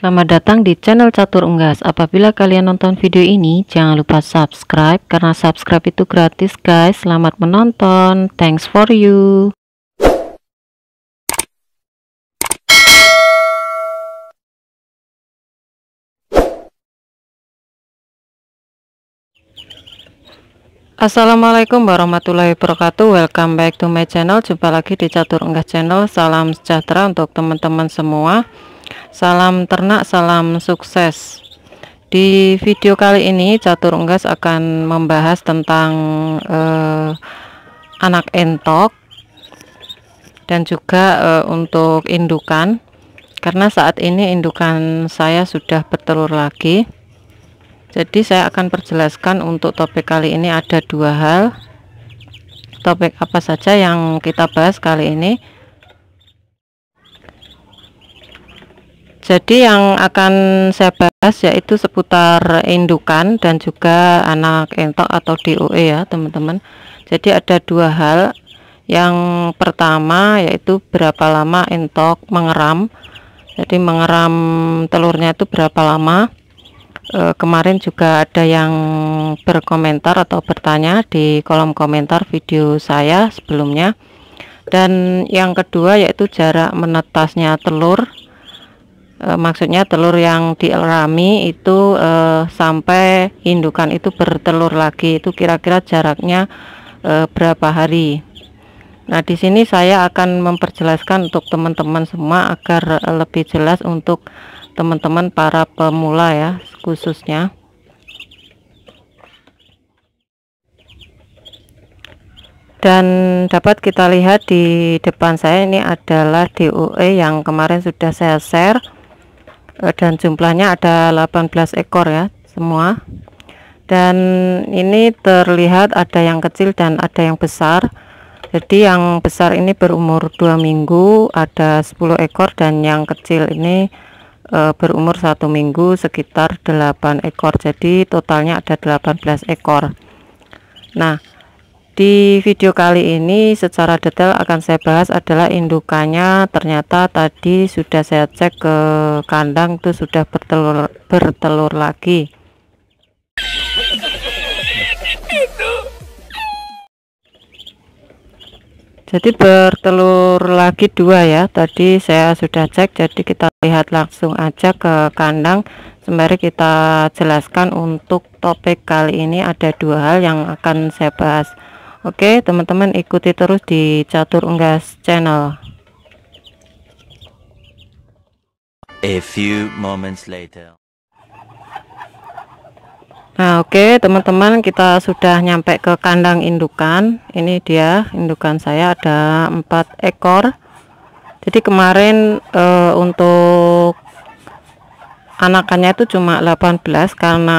Selamat datang di channel Catur Unggas. Apabila kalian nonton video ini, jangan lupa subscribe karena subscribe itu gratis, guys. Selamat menonton. Thanks for you. Assalamualaikum warahmatullahi wabarakatuh Welcome back to my channel Jumpa lagi di Catur Unggas Channel Salam sejahtera untuk teman-teman semua Salam ternak, salam sukses. Di video kali ini Catur Unggas akan membahas tentang eh, anak entok dan juga eh, untuk indukan karena saat ini indukan saya sudah bertelur lagi. Jadi saya akan perjelaskan untuk topik kali ini ada dua hal. Topik apa saja yang kita bahas kali ini? jadi yang akan saya bahas yaitu seputar indukan dan juga anak entok atau DOE ya teman-teman jadi ada dua hal yang pertama yaitu berapa lama entok mengeram jadi mengeram telurnya itu berapa lama e, kemarin juga ada yang berkomentar atau bertanya di kolom komentar video saya sebelumnya dan yang kedua yaitu jarak menetasnya telur Eh, maksudnya telur yang dielrami itu e, sampai indukan itu bertelur lagi itu kira-kira jaraknya e, berapa hari Nah, di sini saya akan memperjelaskan untuk teman-teman semua agar lebih jelas untuk teman-teman para pemula ya, khususnya. Dan dapat kita lihat di depan saya ini adalah DOE yang kemarin sudah saya share E, dan jumlahnya ada 18 ekor ya semua dan ini terlihat ada yang kecil dan ada yang besar jadi yang besar ini berumur 2 minggu ada 10 ekor dan yang kecil ini e, berumur satu minggu sekitar 8 ekor jadi totalnya ada 18 ekor nah di video kali ini secara detail akan saya bahas adalah indukannya ternyata tadi sudah saya cek ke kandang tuh sudah bertelur bertelur lagi. Jadi bertelur lagi dua ya. Tadi saya sudah cek jadi kita lihat langsung aja ke kandang sembari kita jelaskan untuk topik kali ini ada dua hal yang akan saya bahas. Oke teman-teman ikuti terus di catur unggas channel A few moments later. Nah, oke teman-teman kita sudah nyampe ke kandang indukan. Ini dia indukan saya ada empat ekor. Jadi kemarin eh, untuk anakannya itu cuma 18 karena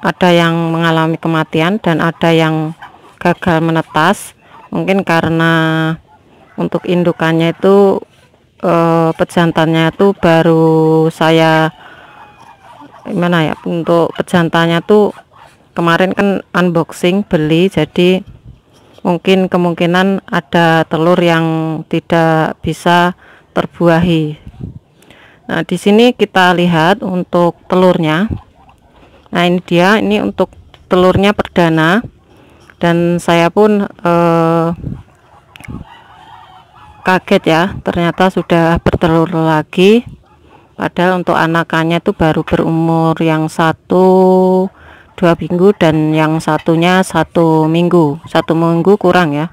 ada yang mengalami kematian dan ada yang gagal menetas mungkin karena untuk indukannya itu e, pejantannya itu baru saya gimana ya untuk pejantannya tuh kemarin kan unboxing beli jadi mungkin kemungkinan ada telur yang tidak bisa terbuahi nah di sini kita lihat untuk telurnya nah ini dia ini untuk telurnya perdana dan saya pun eh, kaget ya ternyata sudah bertelur lagi padahal untuk anakannya itu baru berumur yang satu dua minggu dan yang satunya satu minggu satu minggu kurang ya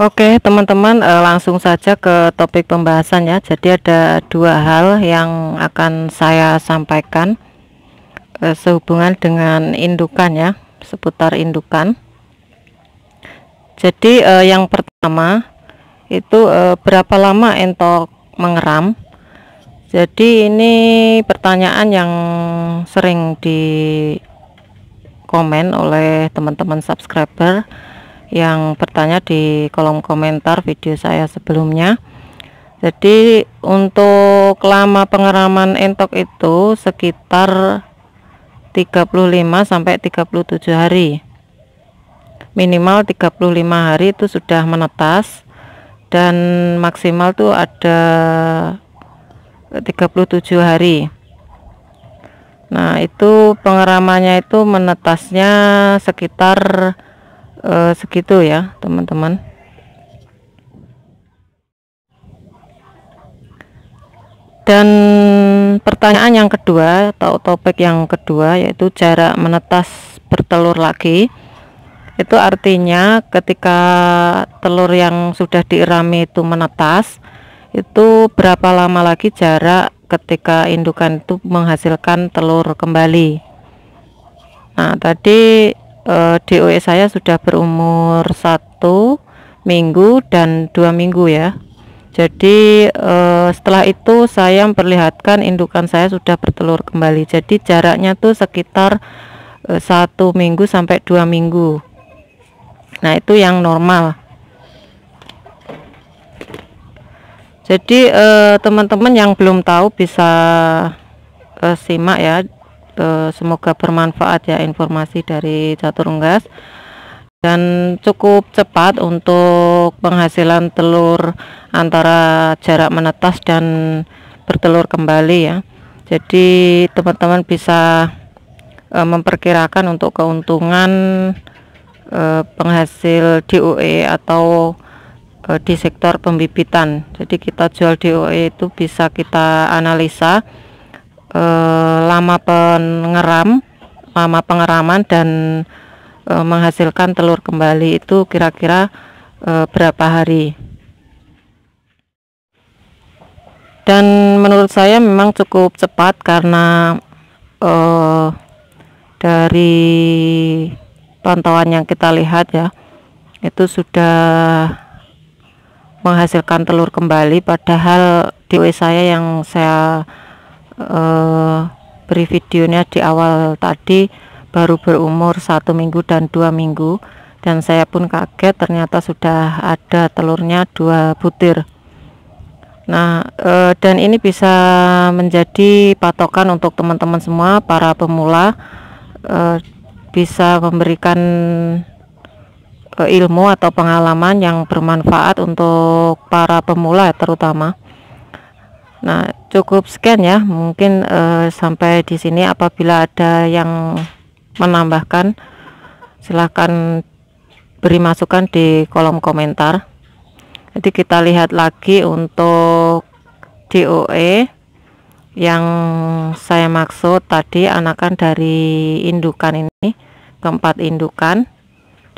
Oke teman-teman eh, langsung saja ke topik pembahasan ya jadi ada dua hal yang akan saya sampaikan Eh, sehubungan dengan indukan ya seputar indukan jadi eh, yang pertama itu eh, berapa lama entok mengeram jadi ini pertanyaan yang sering di komen oleh teman-teman subscriber yang bertanya di kolom komentar video saya sebelumnya jadi untuk lama pengeraman entok itu sekitar 35 sampai 37 hari minimal 35 hari itu sudah menetas dan maksimal tuh ada 37 hari nah itu pengeramannya itu menetasnya sekitar eh, segitu ya teman-teman pertanyaan yang kedua atau topik yang kedua yaitu jarak menetas bertelur lagi itu artinya ketika telur yang sudah diirami itu menetas itu berapa lama lagi jarak ketika indukan itu menghasilkan telur kembali nah tadi eh, DOE saya sudah berumur satu minggu dan dua minggu ya jadi e, setelah itu saya memperlihatkan indukan saya sudah bertelur kembali jadi jaraknya tuh sekitar eh, satu minggu sampai dua minggu nah itu yang normal jadi eh, teman-teman yang belum tahu bisa e, simak ya semoga bermanfaat ya informasi dari catur unggas dan cukup cepat untuk penghasilan telur antara jarak menetas dan bertelur kembali ya jadi teman-teman bisa e, memperkirakan untuk keuntungan eh, e, penghasil DOE atau e, di sektor pembibitan jadi kita jual DOE itu bisa kita analisa e, lama pengeram lama pengeraman dan e, menghasilkan telur kembali itu kira-kira e, berapa hari dan menurut saya memang cukup cepat karena e, dari pantauan yang kita lihat ya itu sudah menghasilkan telur kembali padahal di saya yang saya e, beri videonya di awal tadi baru berumur satu minggu dan dua minggu dan saya pun kaget ternyata sudah ada telurnya dua butir nah e, dan ini bisa menjadi patokan untuk teman-teman semua para pemula e, bisa memberikan e, ilmu atau pengalaman yang bermanfaat untuk para pemula terutama nah cukup sekian ya mungkin e, sampai di sini apabila ada yang menambahkan silahkan beri masukan di kolom komentar jadi kita lihat lagi untuk DOE yang saya maksud tadi anakan dari indukan ini keempat indukan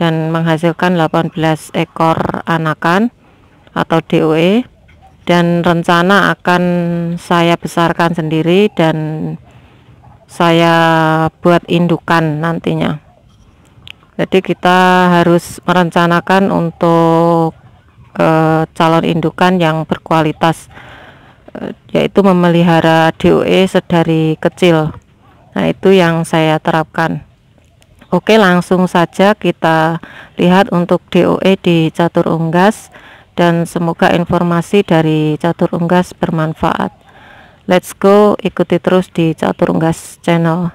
dan menghasilkan 18 ekor anakan atau DOE dan rencana akan saya besarkan sendiri dan saya buat indukan nantinya jadi kita harus merencanakan untuk e, calon indukan yang berkualitas e, yaitu memelihara DOE sedari kecil nah itu yang saya terapkan Oke langsung saja kita lihat untuk DOE di catur unggas dan semoga informasi dari catur unggas bermanfaat let's go ikuti terus di catur unggas channel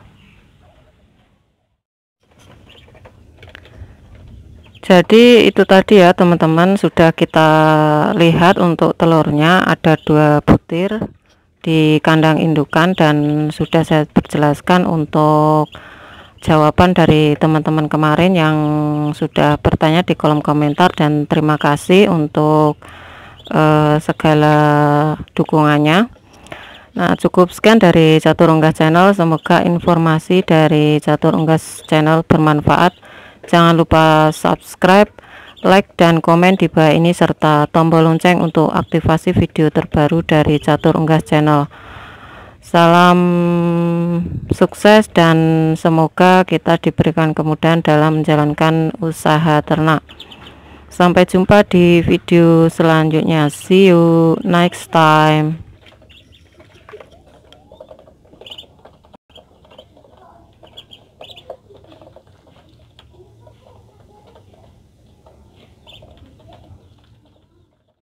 jadi itu tadi ya teman-teman sudah kita lihat untuk telurnya ada dua butir di kandang indukan dan sudah saya perjelaskan untuk jawaban dari teman-teman kemarin yang sudah bertanya di kolom komentar dan terima kasih untuk uh, segala dukungannya Nah, cukup sekian dari Catur Unggas Channel. Semoga informasi dari Catur Unggas Channel bermanfaat. Jangan lupa subscribe, like, dan komen di bawah ini serta tombol lonceng untuk aktivasi video terbaru dari Catur Unggas Channel. Salam sukses dan semoga kita diberikan kemudahan dalam menjalankan usaha ternak. Sampai jumpa di video selanjutnya. See you next time.